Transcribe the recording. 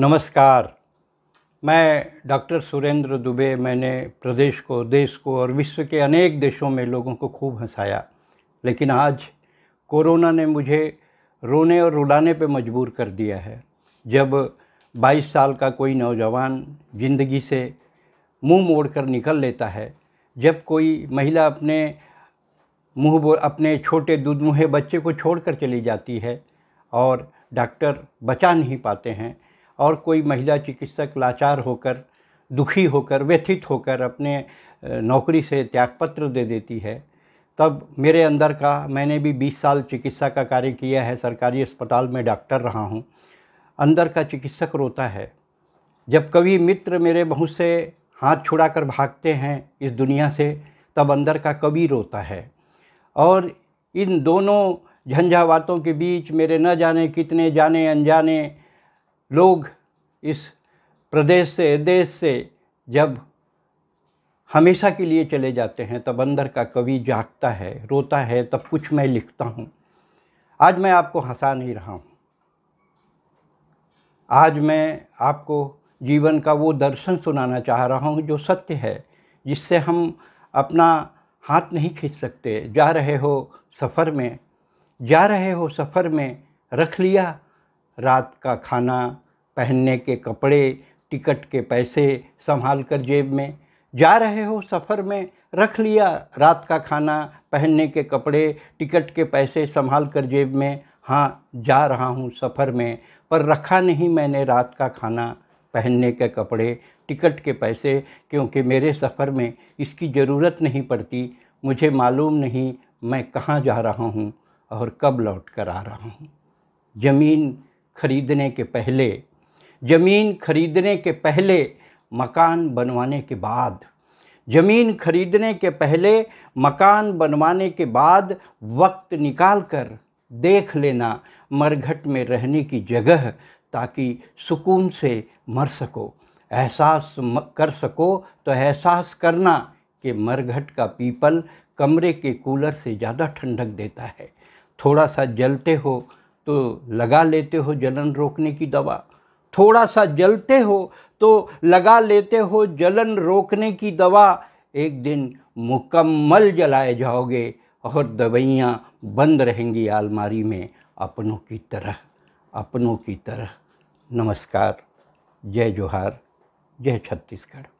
नमस्कार मैं डॉक्टर सुरेंद्र दुबे मैंने प्रदेश को देश को और विश्व के अनेक देशों में लोगों को खूब हंसाया लेकिन आज कोरोना ने मुझे रोने और रुलाने पर मजबूर कर दिया है जब 22 साल का कोई नौजवान ज़िंदगी से मुंह मोड़ कर निकल लेता है जब कोई महिला अपने मुँह अपने छोटे दूध बच्चे को छोड़ कर चली जाती है और डॉक्टर बचा नहीं पाते हैं और कोई महिला चिकित्सक लाचार होकर दुखी होकर व्यथित होकर अपने नौकरी से त्यागपत्र दे देती है तब मेरे अंदर का मैंने भी 20 साल चिकित्सा का कार्य किया है सरकारी अस्पताल में डॉक्टर रहा हूँ अंदर का चिकित्सक रोता है जब कभी मित्र मेरे बहुत से हाथ छुड़ा कर भागते हैं इस दुनिया से तब अंदर का कवि रोता है और इन दोनों झंझावातों के बीच मेरे न जाने कितने जाने अनजाने लोग इस प्रदेश से देश से जब हमेशा के लिए चले जाते हैं तब अंदर का कवि जागता है रोता है तब कुछ मैं लिखता हूँ आज मैं आपको हंसा नहीं रहा हूँ आज मैं आपको जीवन का वो दर्शन सुनाना चाह रहा हूँ जो सत्य है जिससे हम अपना हाथ नहीं खींच सकते जा रहे हो सफ़र में जा रहे हो सफ़र में रख लिया रात का खाना पहनने के कपड़े टिकट के पैसे संभाल कर जेब में जा रहे हो सफ़र में रख लिया रात का खाना पहनने के कपड़े टिकट के पैसे संभाल कर जेब में हाँ जा रहा हूँ सफ़र में पर रखा नहीं मैंने रात का खाना पहनने के कपड़े टिकट के पैसे क्योंकि मेरे सफ़र में इसकी ज़रूरत नहीं पड़ती मुझे मालूम नहीं मैं कहाँ जा रहा हूँ और कब लौट कर आ रहा हूँ ज़मीन खरीदने के पहले ज़मीन खरीदने के पहले मकान बनवाने के बाद ज़मीन खरीदने के पहले मकान बनवाने के बाद वक्त निकाल कर देख लेना मरघट में रहने की जगह ताकि सुकून से मर सको एहसास कर सको तो एहसास करना कि मरघट का पीपल कमरे के कूलर से ज़्यादा ठंडक देता है थोड़ा सा जलते हो तो लगा लेते हो जलन रोकने की दवा थोड़ा सा जलते हो तो लगा लेते हो जलन रोकने की दवा एक दिन मुकम्मल जलाए जाओगे और दवाइयाँ बंद रहेंगी आलमारी में अपनों की तरह अपनों की तरह नमस्कार जय जोहार जय छत्तीसगढ़